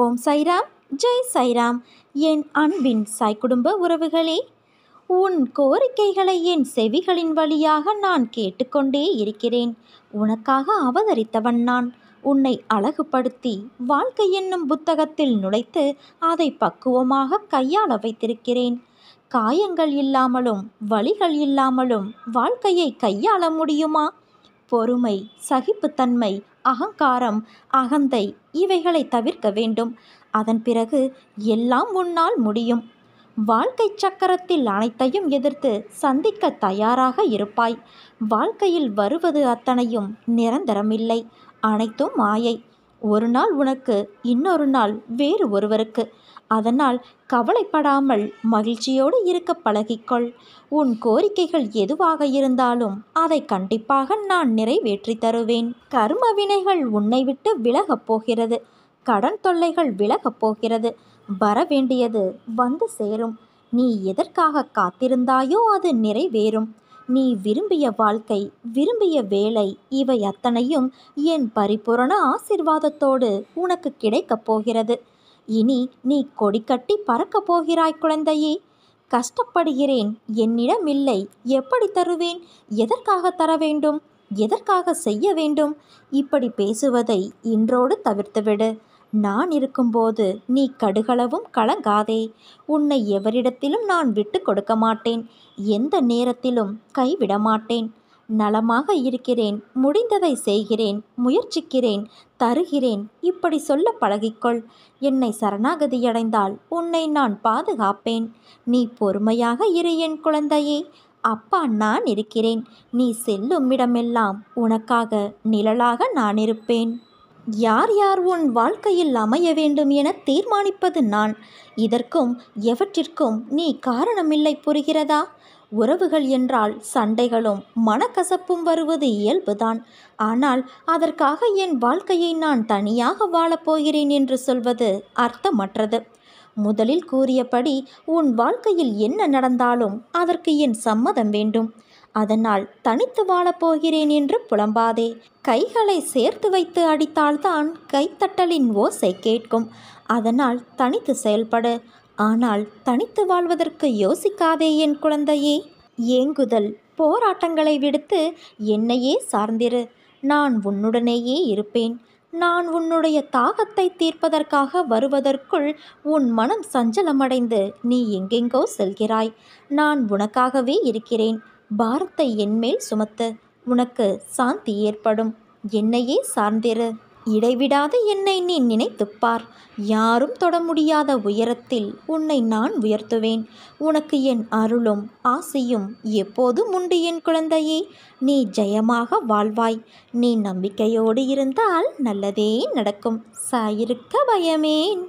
ஓம் சைராம் ஜெய் சைராம் என் அன்பின் சாய் குடும்ப உறவுகளே உன் கோரிக்கைகளை என் செவிகளின் வழியாக நான் கேட்டுக்கொண்டே இருக்கிறேன் உனக்காக அவதரித்தவன் நான் உன்னை அழகுபடுத்தி வாழ்க்கை என்னும் புத்தகத்தில் நுழைத்து அதை பக்குவமாக கையாள வைத்திருக்கிறேன் காயங்கள் இல்லாமலும் வழிகள் இல்லாமலும் வாழ்க்கையை கையாள முடியுமா பொறுமை சகிப்புத்தன்மை அகங்காரம் அகந்தை இவைகளை தவிர்க்க வேண்டும் அதன் பிறகு எல்லாம் உன்னால் முடியும் வாழ்க்கை சக்கரத்தில் அனைத்தையும் எதிர்த்து சந்திக்க தயாராக இருப்பாய் வாழ்க்கையில் வருவது அத்தனையும் நிரந்தரமில்லை அனைத்தும் மாயை ஒரு நாள் உனக்கு இன்னொரு நாள் வேறு ஒருவருக்கு அதனால் கவலைப்படாமல் மகிழ்ச்சியோடு இருக்க பழகிக்கொள் உன் கோரிக்கைகள் எதுவாக இருந்தாலும் அதை கண்டிப்பாக நான் நிறைவேற்றி தருவேன் கர்ம வினைகள் உன்னை விட்டு விலகப் போகிறது கடன் தொல்லைகள் விலகப் போகிறது வர வேண்டியது வந்து சேரும் நீ எதற்காக காத்திருந்தாயோ அது நிறைவேறும் நீ விரும்பிய வாழ்க்கை விரும்பிய வேலை இவை அத்தனையும் என் பரிபூரண ஆசிர்வாதத்தோடு உனக்கு கிடைக்கப் போகிறது இனி நீ கொடிக்கட்டி பறக்கப் போகிறாய் குழந்தையே கஷ்டப்படுகிறேன் என்னிடம் இல்லை எப்படி தருவேன் எதற்காக தர வேண்டும் எதற்காக செய்ய வேண்டும் இப்படி பேசுவதை இன்றோடு தவிர்த்துவிடு நான் இருக்கும்போது நீ கடுகளவும் கலங்காதே உன்னை எவரிடத்திலும் நான் விட்டு கொடுக்க மாட்டேன் எந்த நேரத்திலும் கைவிட மாட்டேன் நலமாக இருக்கிறேன் முடிந்ததை செய்கிறேன் முயற்சிக்கிறேன் தருகிறேன் இப்படி சொல்ல பழகிக்கொள் என்னை சரணாகதியடைந்தால் உன்னை நான் பாதுகாப்பேன் நீ பொறுமையாக இரு என் குழந்தையே அப்பா நான் இருக்கிறேன் நீ செல்லும் இடமெல்லாம் உனக்காக நிழலாக நான் இருப்பேன் யார் யார் உன் வாழ்க்கையில் அமைய வேண்டும் என தீர்மானிப்பது நான் இதற்கும் எவற்றிற்கும் நீ காரணமில்லை புரிகிறதா உறவுகள் என்றால் சண்டைகளும் மனக்கசப்பும் வருவது இயல்புதான் ஆனால் அதற்காக என் வாழ்க்கையை நான் தனியாக வாழப்போகிறேன் என்று சொல்வது அர்த்தமற்றது முதலில் கூறியபடி உன் வாழ்க்கையில் என்ன நடந்தாலும் அதற்கு என் சம்மதம் வேண்டும் அதனால் தனித்து வாழப்போகிறேன் என்று புலம்பாதே கைகளை சேர்த்து வைத்து அடித்தால்தான் கைத்தட்டலின் ஓசை கேட்கும் அதனால் தனித்து செயல்படு ஆனால் தனித்து வாழ்வதற்கு யோசிக்காதே என் குழந்தையே ஏங்குதல் போராட்டங்களை விடுத்து என்னையே சார்ந்திரு நான் உன்னுடனேயே இருப்பேன் நான் உன்னுடைய தாகத்தை தீர்ப்பதற்காக வருவதற்குள் உன் மனம் சஞ்சலமடைந்து நீ எங்கெங்கோ செல்கிறாய் நான் உனக்காகவே இருக்கிறேன் பாரத்தை என்மேல் சுமத்து உனக்கு சாந்தி ஏற்படும் என்னையே சார்ந்திரு இடைவிடாது என்னை நீ நினைத்துப்பார் யாரும் தொட முடியாத உயரத்தில் உன்னை நான் உயர்த்துவேன் உனக்கு என் அருளும் ஆசையும் எப்போதும் உண்டு என் குழந்தையே நீ ஜெயமாக வாழ்வாய் நீ நம்பிக்கையோடு இருந்தால் நல்லதே நடக்கும் சாயிருக்க பயமேன்